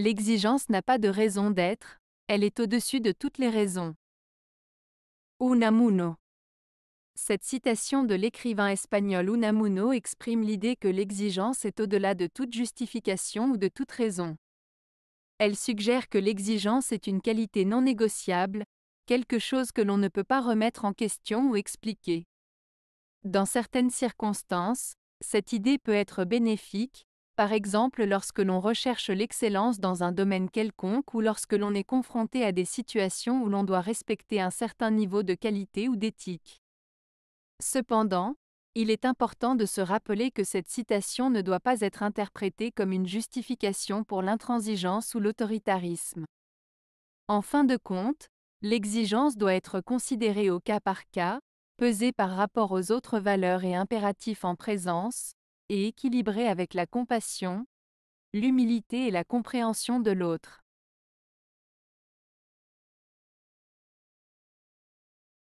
L'exigence n'a pas de raison d'être, elle est au-dessus de toutes les raisons. Unamuno. Cette citation de l'écrivain espagnol Unamuno exprime l'idée que l'exigence est au-delà de toute justification ou de toute raison. Elle suggère que l'exigence est une qualité non négociable, quelque chose que l'on ne peut pas remettre en question ou expliquer. Dans certaines circonstances, cette idée peut être bénéfique, par exemple lorsque l'on recherche l'excellence dans un domaine quelconque ou lorsque l'on est confronté à des situations où l'on doit respecter un certain niveau de qualité ou d'éthique. Cependant, il est important de se rappeler que cette citation ne doit pas être interprétée comme une justification pour l'intransigeance ou l'autoritarisme. En fin de compte, l'exigence doit être considérée au cas par cas, pesée par rapport aux autres valeurs et impératifs en présence, et équilibré avec la compassion, l'humilité et la compréhension de l'autre.